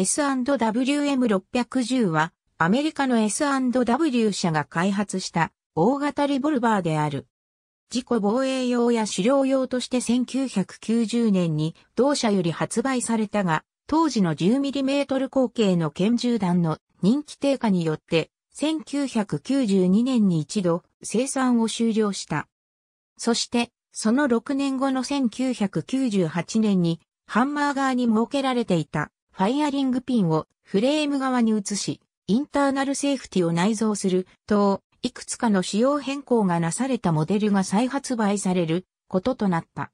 S&WM610 はアメリカの S&W 社が開発した大型リボルバーである。自己防衛用や狩猟用として1990年に同社より発売されたが、当時の 10mm 口径の拳銃弾の人気低下によって1992年に一度生産を終了した。そしてその6年後の1998年にハンマー側に設けられていたファイアリングピンをフレーム側に移し、インターナルセーフティを内蔵すると、いくつかの仕様変更がなされたモデルが再発売されることとなった。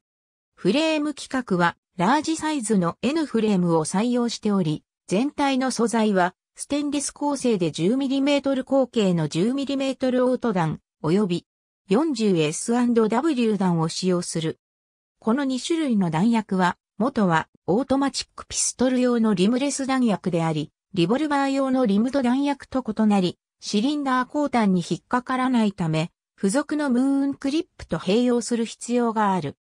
フレーム規格はラージサイズの N フレームを採用しており、全体の素材はステンレス構成で 10mm 口径の 10mm オート弾及び 40S&W 弾を使用する。この2種類の弾薬は元はオートマチックピストル用のリムレス弾薬であり、リボルバー用のリムド弾薬と異なり、シリンダー後端に引っかからないため、付属のムーンクリップと併用する必要がある。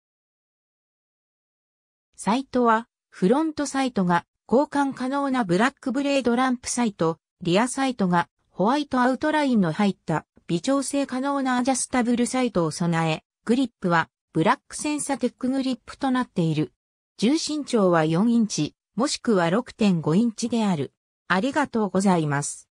サイトは、フロントサイトが交換可能なブラックブレードランプサイト、リアサイトがホワイトアウトラインの入った微調整可能なアジャスタブルサイトを備え、グリップはブラックセンサテックグリップとなっている。重心長は4インチ、もしくは6.5インチである。ありがとうございます。